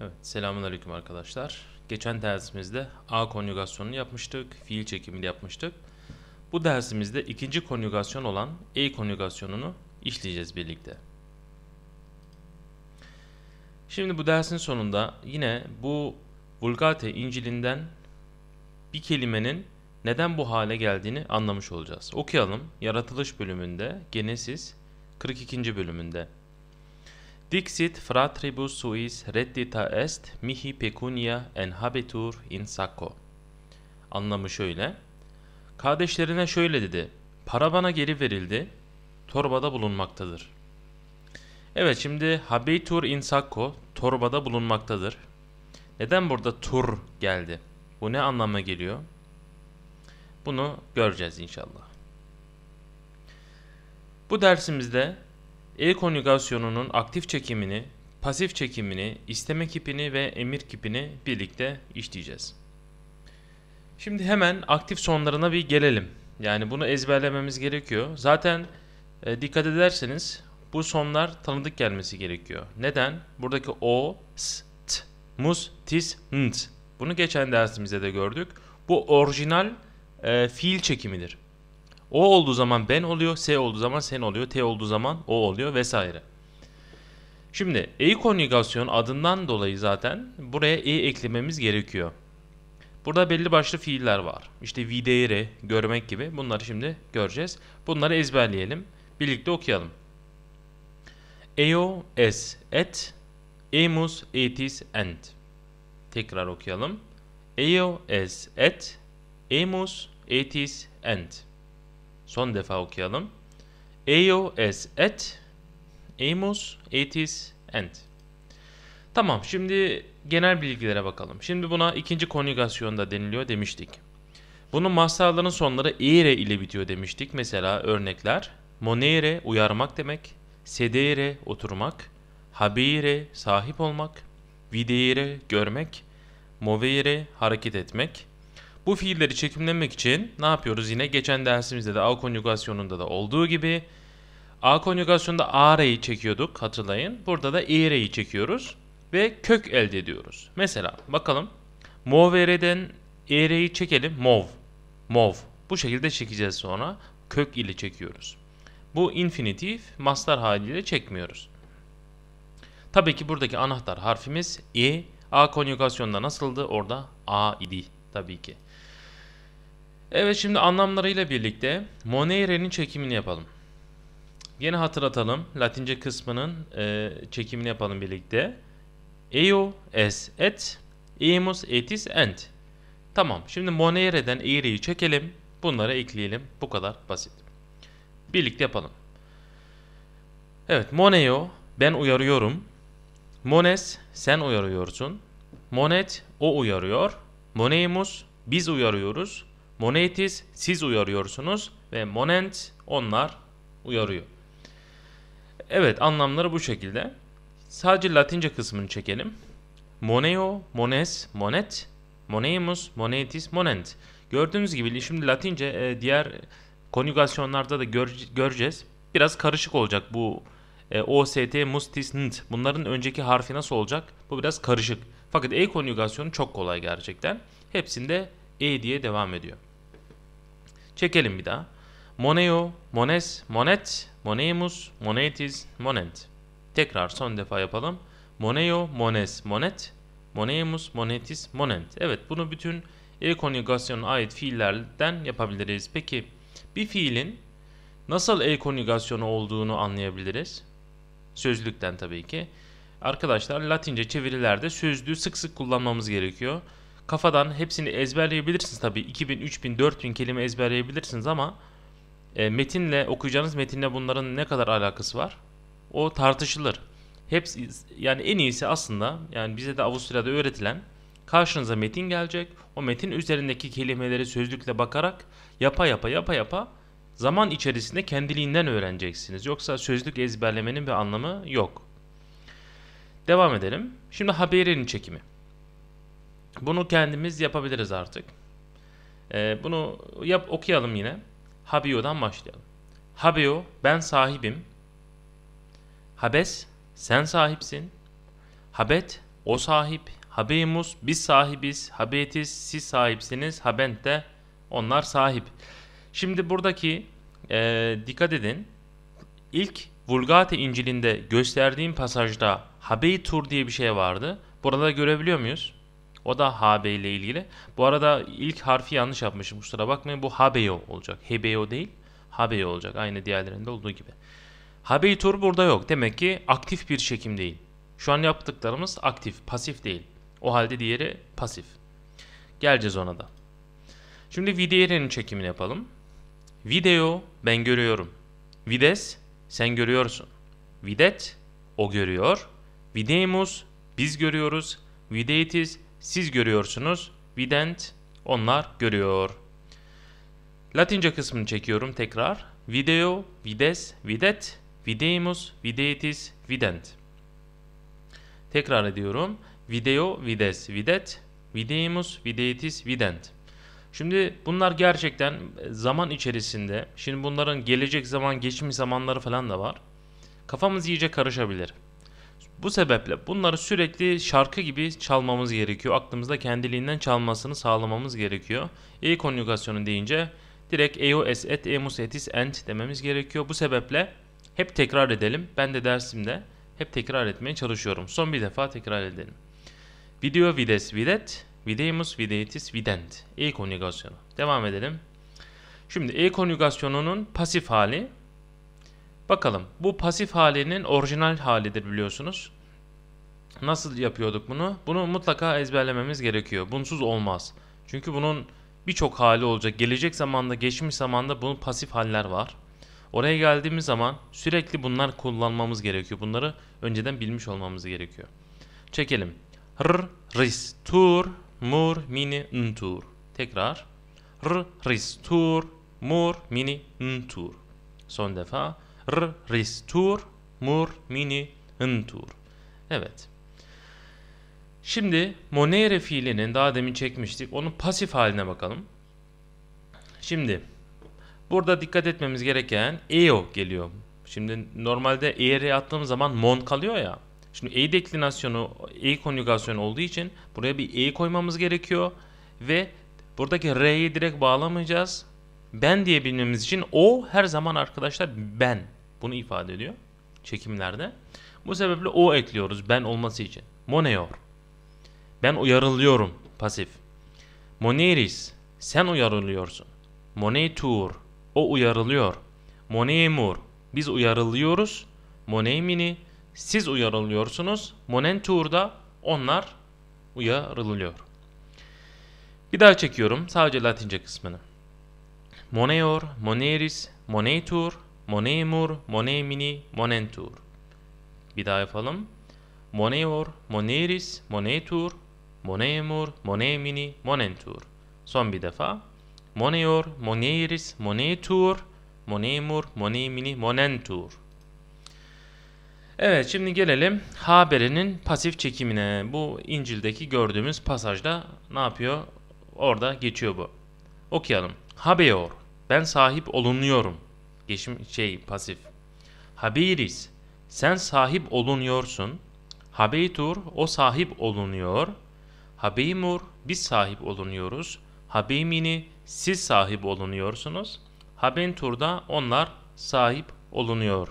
Evet, selamünaleyküm arkadaşlar. Geçen dersimizde A konjugasyonunu yapmıştık, fiil çekimini yapmıştık. Bu dersimizde ikinci konjugasyon olan E konjugasyonunu işleyeceğiz birlikte. Şimdi bu dersin sonunda yine bu Vulgate İncil'inden bir kelimenin neden bu hale geldiğini anlamış olacağız. Okuyalım. Yaratılış bölümünde Genesis 42. bölümünde Dixit fratribus suis reddita est mihi pecunia enhabitur in sacco. Anlamı şöyle. Kardeşlerine şöyle dedi. Para bana geri verildi. Torbada bulunmaktadır. Evet şimdi habitur in sacco torbada bulunmaktadır. Neden burada tur geldi? Bu ne anlama geliyor? Bunu göreceğiz inşallah. Bu dersimizde e konjugasyonunun aktif çekimini, pasif çekimini, isteme kipini ve emir kipini birlikte işleyeceğiz. Şimdi hemen aktif sonlarına bir gelelim. Yani bunu ezberlememiz gerekiyor. Zaten e, dikkat ederseniz bu sonlar tanıdık gelmesi gerekiyor. Neden? Buradaki o, s, t, mus, tis, nt. Bunu geçen dersimizde de gördük. Bu orijinal e, fiil çekimidir. O olduğu zaman ben oluyor, S olduğu zaman sen oluyor, T olduğu zaman o oluyor vesaire. Şimdi E konjugasyon adından dolayı zaten buraya E eklememiz gerekiyor. Burada belli başlı fiiller var. İşte videire, görmek gibi bunları şimdi göreceğiz. Bunları ezberleyelim. Birlikte okuyalım. Eo es et, emus etis end. Tekrar okuyalım. Eo es et, emus etis end. Son defa okuyalım. EOS at Amos 80s and. Tamam şimdi genel bilgilere bakalım. Şimdi buna ikinci konjugasyonda deniliyor demiştik. Bunun mastarların sonları ere ile bitiyor demiştik. Mesela örnekler monere uyarmak demek, sedere oturmak, habire sahip olmak, videire görmek, movere hareket etmek, bu fiilleri çekimlemek için ne yapıyoruz yine? Geçen dersimizde de A konjugasyonunda da olduğu gibi A konjugasyonda A re'yi çekiyorduk hatırlayın. Burada da E re'yi çekiyoruz ve kök elde ediyoruz. Mesela bakalım mov re'den E re'yi çekelim. Mov. Mov. Bu şekilde çekeceğiz sonra. Kök ile çekiyoruz. Bu infinitif mastar haliyle çekmiyoruz. Tabii ki buradaki anahtar harfimiz E. A konjugasyonda nasıldı? Orada A idi tabii ki. Evet şimdi anlamlarıyla birlikte Monere'nin çekimini yapalım. Yine hatırlatalım. Latince kısmının e, çekimini yapalım birlikte. Eo es et, emus etis ent. Tamam. Şimdi Monere'den eğriyi çekelim. Bunları ekleyelim. Bu kadar basit. Birlikte yapalım. Evet. Moneo ben uyarıyorum. Mones sen uyarıyorsun. Monet o uyarıyor. Monemus biz uyarıyoruz. Monetis siz uyarıyorsunuz ve Monent onlar uyarıyor. Evet anlamları bu şekilde. Sadece Latince kısmını çekelim. Moneo, mones, monet, monemus, monetis, monent. Gördüğünüz gibi şimdi Latince e, diğer konjugasyonlarda da göreceğiz. Biraz karışık olacak bu e, OST, mustis, nt. Bunların önceki harfi nasıl olacak? Bu biraz karışık. Fakat e konjugasyonu çok kolay gerçekten. Hepsinde e diye devam ediyor. Çekelim bir daha. Moneo, mones, monet, monemus, monetis, monent. Tekrar son defa yapalım. Moneo, mones, monet, monemus, monetis, monent. Evet bunu bütün e konjugasyona ait fiillerden yapabiliriz. Peki bir fiilin nasıl e konjugasyonu olduğunu anlayabiliriz? Sözlükten tabii ki. Arkadaşlar Latince çevirilerde sözlüğü sık sık kullanmamız gerekiyor kafadan hepsini ezberleyebilirsiniz tabii. 2000, 3000, 4000 kelime ezberleyebilirsiniz ama e, metinle okuyacağınız metinle bunların ne kadar alakası var? O tartışılır. Hepsi yani en iyisi aslında yani bize de Avusturya'da öğretilen karşınıza metin gelecek. O metin üzerindeki kelimeleri sözlükle bakarak yapa yapa yapa yapa zaman içerisinde kendiliğinden öğreneceksiniz. Yoksa sözlük ezberlemenin bir anlamı yok. Devam edelim. Şimdi haberin çekimi. Bunu kendimiz yapabiliriz artık. E, bunu yap okuyalım yine. Habio'dan başlayalım. Habio ben sahibim. Habes sen sahipsin. Habet o sahip. Habemus biz sahibiz. Habetis siz sahipsiniz. Habent de onlar sahip. Şimdi buradaki e, dikkat edin. İlk Vulgate İncil'inde gösterdiğim pasajda Habeitur diye bir şey vardı. Burada görebiliyor muyuz? O da HB ile ilgili. Bu arada ilk harfi yanlış yapmışım kusura bakmayın. Bu HBO olacak. HBO değil HBO olacak. Aynı diğerlerinde olduğu gibi. HB tur burada yok. Demek ki aktif bir çekim değil. Şu an yaptıklarımız aktif, pasif değil. O halde diğeri pasif. Geleceğiz ona da. Şimdi video'nun çekimini yapalım. Video ben görüyorum. Vides sen görüyorsun. Videt o görüyor. Videmus biz görüyoruz. Videitis siz görüyorsunuz. Vident onlar görüyor. Latince kısmını çekiyorum tekrar. Video, vides, videt, videimus, videitis, vident. Tekrar ediyorum. Video, vides, videt, videimus, videitis, vident. Şimdi bunlar gerçekten e, zaman içerisinde, şimdi bunların gelecek zaman, geçmiş zamanları falan da var. Kafamız iyice karışabilir. Bu sebeple bunları sürekli şarkı gibi çalmamız gerekiyor. Aklımızda kendiliğinden çalmasını sağlamamız gerekiyor. E konjugasyonu deyince direkt eos et emus etis ent dememiz gerekiyor. Bu sebeple hep tekrar edelim. Ben de dersimde hep tekrar etmeye çalışıyorum. Son bir defa tekrar edelim. Video vides videt, videmus videtis vident. E konjugasyonu. Devam edelim. Şimdi e konjugasyonunun pasif hali Bakalım bu pasif halinin orijinal halidir biliyorsunuz. Nasıl yapıyorduk bunu? Bunu mutlaka ezberlememiz gerekiyor. Bunsuz olmaz. Çünkü bunun birçok hali olacak. Gelecek zamanda, geçmiş zamanda bunun pasif haller var. Oraya geldiğimiz zaman sürekli bunlar kullanmamız gerekiyor. Bunları önceden bilmiş olmamız gerekiyor. Çekelim. R, ris, tur, mur, mini, ntur. Tekrar. R, ris, tur, mur, mini, ntur. Son defa r ristur mur mini ıntur. Evet. Şimdi monere fiilinin daha demin çekmiştik. Onun pasif haline bakalım. Şimdi burada dikkat etmemiz gereken eo geliyor. Şimdi normalde e'ye attığım zaman mon kalıyor ya. Şimdi e deklinasyonu, e konjugasyon olduğu için buraya bir e koymamız gerekiyor ve buradaki r'yi direkt bağlamayacağız. Ben diyebilmemiz için o her zaman arkadaşlar ben bunu ifade ediyor çekimlerde. Bu sebeple o ekliyoruz ben olması için. Moneyor. Ben uyarılıyorum pasif. Moneris sen uyarılıyorsun. Monetur o uyarılıyor. Monemur biz uyarılıyoruz. Monemini siz uyarılıyorsunuz. Monentur da onlar uyarılıyor. Bir daha çekiyorum sadece latince kısmını. Moneor, moneris, monetur, monemur, monemini, monentur. Bir daha yapalım. Moneor, moneris, monetur, monemur, monemini, monentur. Son bir defa. Moneor, moneris, monetur, monemur, monemini, monentur. Evet şimdi gelelim haberinin pasif çekimine. Bu İncil'deki gördüğümüz pasajda ne yapıyor? Orada geçiyor bu. Okuyalım. Habeor. Ben sahip olunuyorum. Geçim şey pasif. Haberis sen sahip olunuyorsun. Habeytur o sahip olunuyor. Habeymur biz sahip olunuyoruz. Habeymini siz sahip olunuyorsunuz. Habentur'da onlar sahip olunuyor.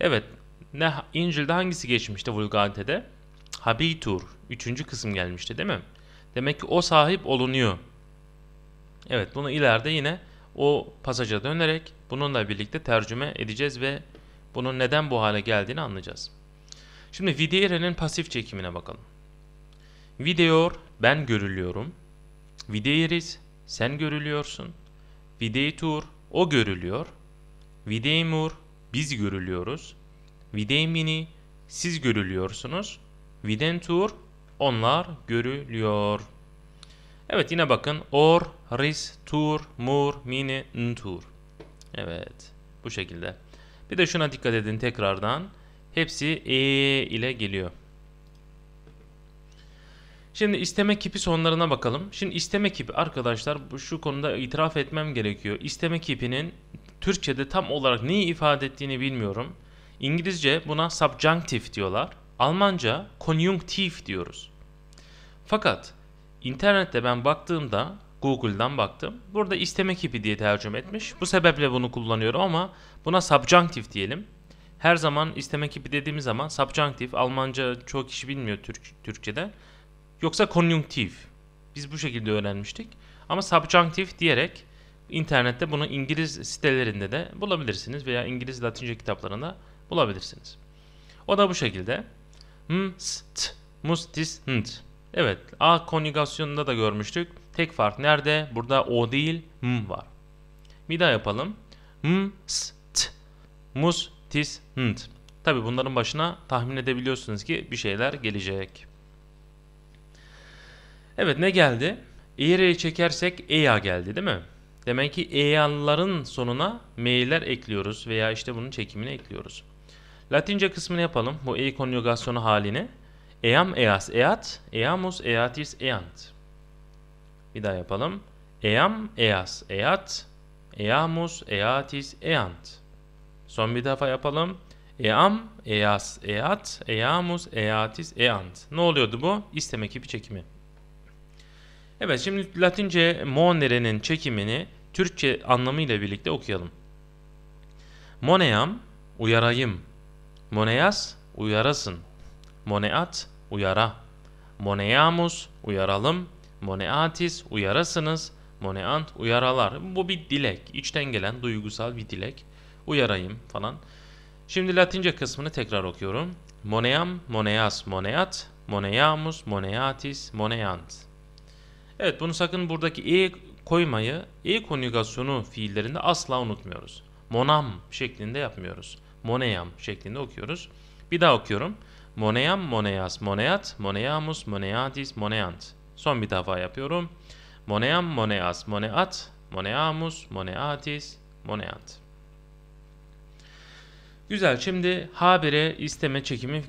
Evet ne, İncil'de hangisi geçmişti Vulgate'de? Habitur. Üçüncü kısım gelmişti değil mi? Demek ki o sahip olunuyor. Evet bunu ileride yine o pasaja dönerek Bununla birlikte tercüme edeceğiz ve bunun neden bu hale geldiğini anlayacağız. Şimdi video'nun pasif çekimine bakalım. Videor ben görülüyorum. Videiris, sen görülüyorsun. Videitur, o görülüyor. Videimur biz görülüyoruz. Videimini siz görülüyorsunuz. Videntur onlar görülüyor. Evet yine bakın or, ris, tur, mur, mini, ntur. Evet. Bu şekilde. Bir de şuna dikkat edin tekrardan. Hepsi e ile geliyor. Şimdi isteme kipi sonlarına bakalım. Şimdi isteme kipi arkadaşlar şu konuda itiraf etmem gerekiyor. İsteme kipinin Türkçe'de tam olarak neyi ifade ettiğini bilmiyorum. İngilizce buna subjunctive diyorlar. Almanca konjunktif diyoruz. Fakat internette ben baktığımda Google'dan baktım. Burada istemek ipi diye tercüme etmiş. Bu sebeple bunu kullanıyorum ama buna subjunctive diyelim. Her zaman istemek ipi dediğimiz zaman subjunctive Almanca çok kişi bilmiyor Türk, Türkçe'de. Yoksa konjunktif. Biz bu şekilde öğrenmiştik. Ama subjunctive diyerek internette bunu İngiliz sitelerinde de bulabilirsiniz veya İngiliz Latince kitaplarında bulabilirsiniz. O da bu şekilde. Mst, mustis, hnt. Evet, a konjugasyonunda da görmüştük. Tek fark nerede? Burada o değil m var. Bir daha yapalım. M, s, t. Mus, tis, nt. Tabi bunların başına tahmin edebiliyorsunuz ki bir şeyler gelecek. Evet ne geldi? Eğriyi çekersek eya geldi değil mi? Demek ki eyaların sonuna m'ler ekliyoruz veya işte bunun çekimini ekliyoruz. Latince kısmını yapalım. Bu e konjugasyonu halini. Eam, eas, eat, eamus, eatis, eant. Bir daha yapalım. Eam, eas, eat, eamus, eatis, eant. Son bir defa yapalım. Eam, eas, eat, eamus, eatis, eant. Ne oluyordu bu? İsteme kipi çekimi. Evet şimdi Latince monere'nin çekimini Türkçe anlamıyla birlikte okuyalım. Moneam, uyarayım. Moneas, uyarasın. Moneat, uyara. Moneamus, uyaralım. Moneatis uyarasınız. Moneant uyaralar. Bu bir dilek. içten gelen duygusal bir dilek. Uyarayım falan. Şimdi Latince kısmını tekrar okuyorum. Moneam, moneas, moneat, moneamus, moneatis, moneant. Evet bunu sakın buradaki e koymayı, e konjugasyonu fiillerinde asla unutmuyoruz. Monam şeklinde yapmıyoruz. Moneam şeklinde okuyoruz. Bir daha okuyorum. Moneam, moneas, moneat, moneamus, moneatis, moneant. Son bir defa yapıyorum. Moneam, moneas, moneat, moneamus, moneatis, moneant. Güzel. Şimdi h isteme çekimi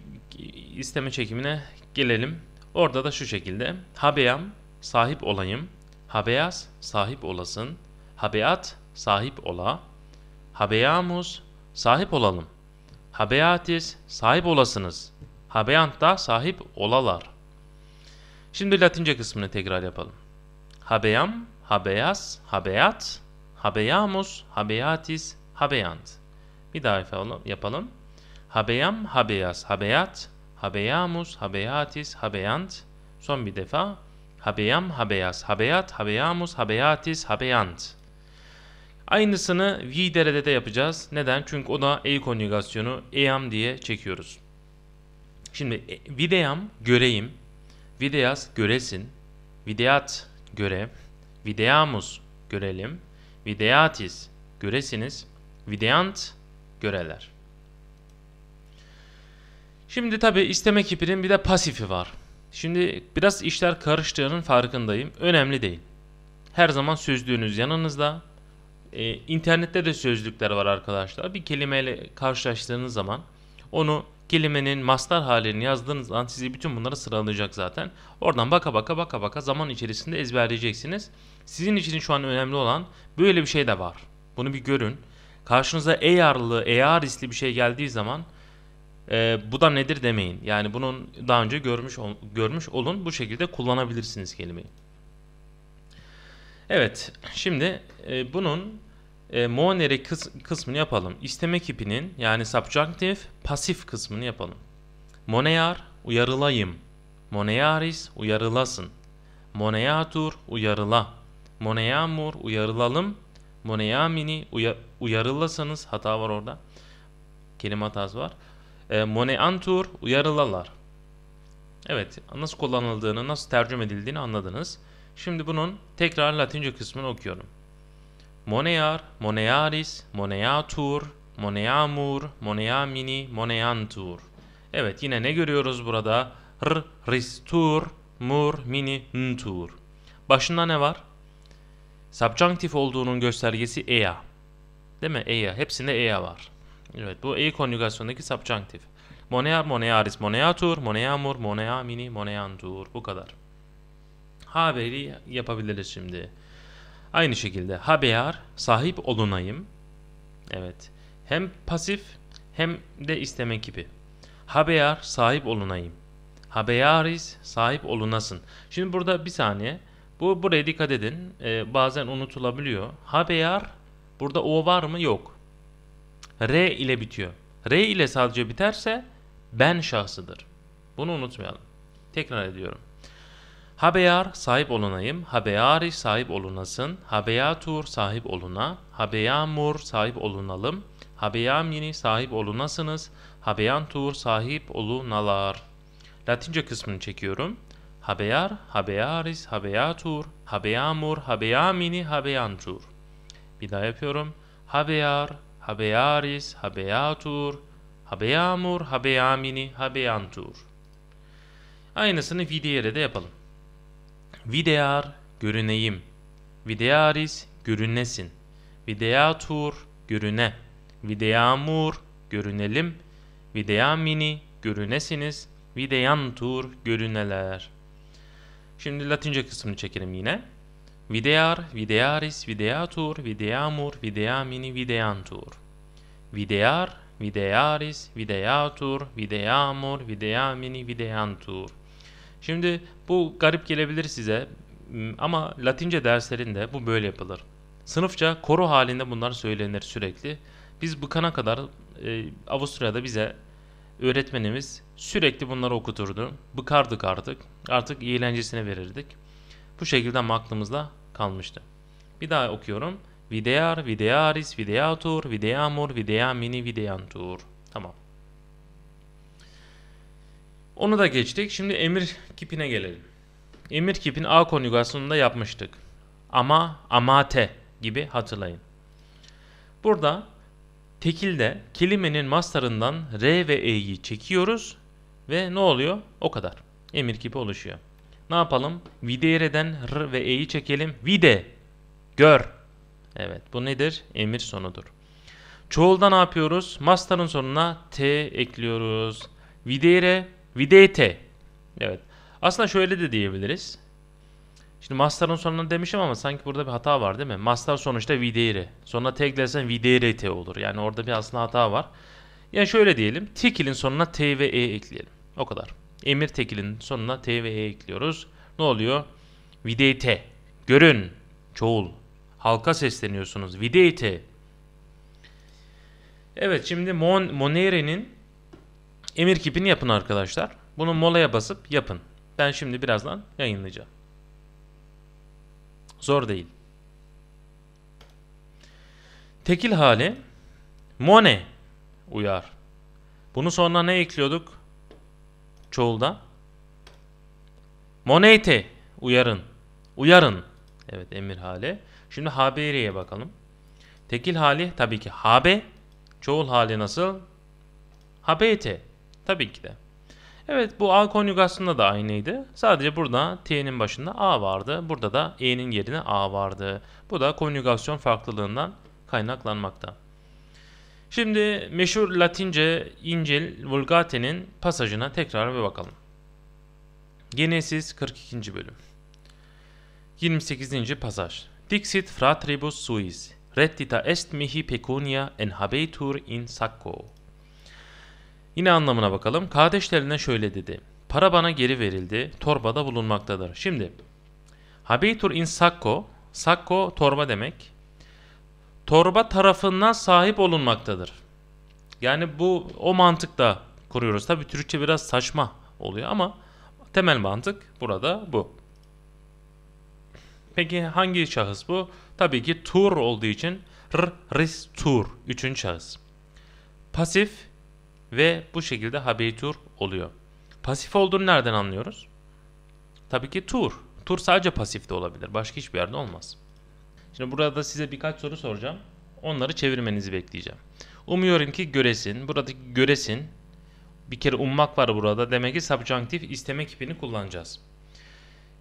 isteme çekimine gelelim. Orada da şu şekilde. Habeam sahip olayım. Habeas sahip olasın. Habeat sahip ola. Habeamus sahip olalım. Habeatis sahip olasınız. Habeant da sahip olalar. Şimdi Latince kısmını tekrar yapalım. Habeam, habeas, habeat, habeamus, habeatis, habeant. Bir daha yapalım. Habeam, habeas, habeat, habeamus, habeatis, habeant. Son bir defa. Habeam, habeas, habeat, habeamus, habeatis, habeant. Aynısını videre'de de yapacağız. Neden? Çünkü o da e konjugasyonu eam diye çekiyoruz. Şimdi e, videam göreyim Videas göresin. Videat göre. Videamus görelim. Videatis göresiniz. Videant göreler. Şimdi tabi isteme kipirin bir de pasifi var. Şimdi biraz işler karıştığının farkındayım. Önemli değil. Her zaman sözlüğünüz yanınızda. Ee, internette de sözlükler var arkadaşlar. Bir kelimeyle karşılaştığınız zaman onu kelimenin mastar halini yazdığınız an sizi bütün bunları sıralayacak zaten. Oradan baka baka baka baka zaman içerisinde ezberleyeceksiniz. Sizin için şu an önemli olan böyle bir şey de var. Bunu bir görün. Karşınıza AR'lı, AR'isli bir şey geldiği zaman e, bu da nedir demeyin. Yani bunun daha önce görmüş görmüş olun. Bu şekilde kullanabilirsiniz kelimeyi. Evet, şimdi e, bunun e, Moaner'e kıs kısmını yapalım. İsteme kipinin yani subjunctive pasif kısmını yapalım. Monear uyarılayım. Monearis uyarılasın. Moneatur uyarıla. Moneamur uyarılalım. Moneamini uya uyarılasanız hata var orada. Kelime hatası var. E, moneantur uyarılalar. Evet nasıl kullanıldığını nasıl tercüme edildiğini anladınız. Şimdi bunun tekrar latince kısmını okuyorum. Monear, monearis, moneatur, moneamur, moneamini, moneantur. Evet yine ne görüyoruz burada? R, ris, tur, mur, mini, ntur. Başında ne var? Subjunctif olduğunun göstergesi ea. Değil mi? Ea. Hepsinde ea var. Evet bu e konjugasyondaki subjunctif. Monear, monearis, moneatur, moneamur, moneamini, moneantur. Bu kadar. Haberi yapabiliriz şimdi. Aynı şekilde haber sahip olunayım. Evet. Hem pasif hem de isteme gibi. Haber sahip olunayım. Habearis sahip olunasın. Şimdi burada bir saniye. Bu buraya dikkat edin. Ee, bazen unutulabiliyor. Haber burada o var mı? Yok. R ile bitiyor. R ile sadece biterse ben şahsıdır. Bunu unutmayalım. Tekrar ediyorum. Habeyar sahip olunayım, habeyari sahip olunasın, habeyatur sahip oluna, habeyamur sahip olunalım, habeyamini sahip olunasınız, habeyantur sahip olunalar. Latince kısmını çekiyorum. Habeyar, habeyaris, habeyatur, habeyamur, habeyamini, habeyantur. Bir daha yapıyorum. Habeyar, habeyaris, habeyatur, habeyamur, habeyamini, habeyantur. Aynısını videoyla de yapalım videar görüneyim. Videaris görünesin. Videatur görüne. Videamur görünelim. Videamini görünesiniz. Videantur görüneler. Şimdi Latince kısmını çekelim yine. Videar, videaris, videatur, videamur, videamini, videantur. Videar, videaris, videatur, videamur, videamini, videantur. Şimdi bu garip gelebilir size ama Latince derslerinde bu böyle yapılır. Sınıfça koro halinde bunlar söylenir sürekli. Biz bıkana kadar e, Avusturya'da bize öğretmenimiz sürekli bunları okuturdu. Bıkardık artık. Artık eğlencesine verirdik. Bu şekilde ama aklımızda kalmıştı. Bir daha okuyorum. Videar, videaris, videatur, videamur, videamini, videantur. Tamam. Onu da geçtik. Şimdi emir kipine gelelim. Emir kipin A konjugasyonunu da yapmıştık. Ama, amate gibi hatırlayın. Burada tekilde kelimenin masterından R ve E'yi çekiyoruz ve ne oluyor? O kadar. Emir kipi oluşuyor. Ne yapalım? Videre'den R ve E'yi çekelim. Vide. Gör. Evet bu nedir? Emir sonudur. Çoğulda ne yapıyoruz? Master'ın sonuna T ekliyoruz. Videre Videte. Evet. Aslında şöyle de diyebiliriz. Şimdi master'ın sonunda demişim ama sanki burada bir hata var değil mi? Master sonuçta videire. Sonra taglersen T olur. Yani orada bir aslında hata var. Yani şöyle diyelim. Tekilin sonuna T ve E ekleyelim. O kadar. Emir tekilin sonuna T ve E ekliyoruz. Ne oluyor? Videite. Görün. Çoğul. Halka sesleniyorsunuz. Videite. Evet şimdi Mon Monere'nin Emir kipini yapın arkadaşlar. Bunu molaya basıp yapın. Ben şimdi birazdan yayınlayacağım. Zor değil. Tekil hali Mone uyar. Bunu sonra ne ekliyorduk? Çoğulda. Monete uyarın. Uyarın. Evet emir hali. Şimdi haberiye bakalım. Tekil hali tabii ki habe. Çoğul hali nasıl? Habete. Tabii ki de. Evet bu A konjugasında da aynıydı. Sadece burada T'nin başında A vardı. Burada da E'nin yerine A vardı. Bu da konjugasyon farklılığından kaynaklanmakta. Şimdi meşhur Latince İncil Vulgate'nin pasajına tekrar bir bakalım. Genesis 42. bölüm 28. pasaj Dixit fratribus suis reddita est mihi pecunia en habetur in sacco Yine anlamına bakalım. Kardeşlerine şöyle dedi. Para bana geri verildi. Torbada bulunmaktadır. Şimdi habitur in sacco Sakko torba demek. Torba tarafından sahip olunmaktadır. Yani bu o mantıkta kuruyoruz. Tabi Türkçe biraz saçma oluyor ama temel mantık burada bu. Peki hangi şahıs bu? Tabii ki tur olduğu için r, ris, tur. Üçüncü şahıs. Pasif ve bu şekilde habetur oluyor. Pasif olduğunu nereden anlıyoruz? Tabii ki tur. Tur sadece pasifte olabilir. Başka hiçbir yerde olmaz. Şimdi burada size birkaç soru soracağım. Onları çevirmenizi bekleyeceğim. Umuyorum ki göresin. Buradaki göresin. Bir kere ummak var burada. Demek ki subjunctif isteme kipini kullanacağız.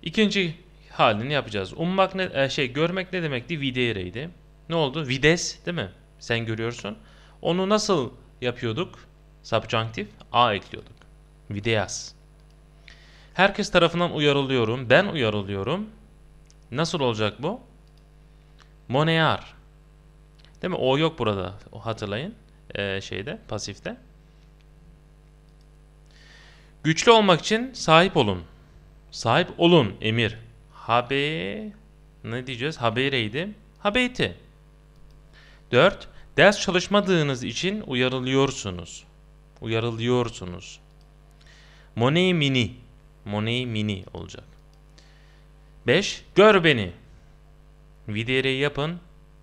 İkinci halini yapacağız. Ummak ne e, şey görmek ne demekti? Videre'ydi. Ne oldu? Vides değil mi? Sen görüyorsun. Onu nasıl yapıyorduk? Subjunctive a ekliyorduk. Videas. Herkes tarafından uyarılıyorum. Ben uyarılıyorum. Nasıl olacak bu? Monear. Değil mi? O yok burada. Hatırlayın. Ee, şeyde, pasifte. Güçlü olmak için sahip olun. Sahip olun emir. Habe ne diyeceğiz? Habereydi. Habeyti. 4. Ders çalışmadığınız için uyarılıyorsunuz uyarılıyorsunuz. Money mini. Money mini olacak. 5. Gör beni. Videre'yi yapın.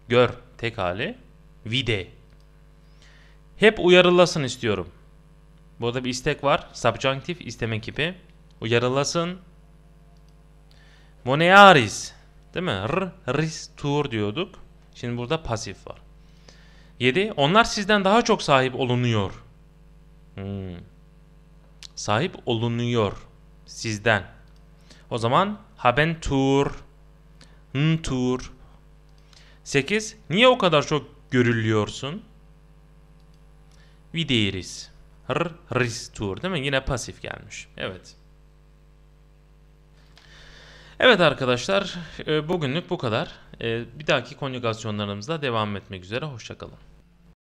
Gör tek hali. Vide. Hep uyarılasın istiyorum. Burada bir istek var. Subjunctive isteme kipi. Uyarılasın. Monearis. Değil mi? R, ris, tur diyorduk. Şimdi burada pasif var. 7. Onlar sizden daha çok sahip olunuyor. Hmm. Sahip olunuyor sizden. O zaman haben tur, n tur. 8. Niye o kadar çok görülüyorsun? Videris. R, ris tur değil mi? Yine pasif gelmiş. Evet. Evet arkadaşlar e, bugünlük bu kadar. E, bir dahaki konjugasyonlarımızda devam etmek üzere. Hoşçakalın.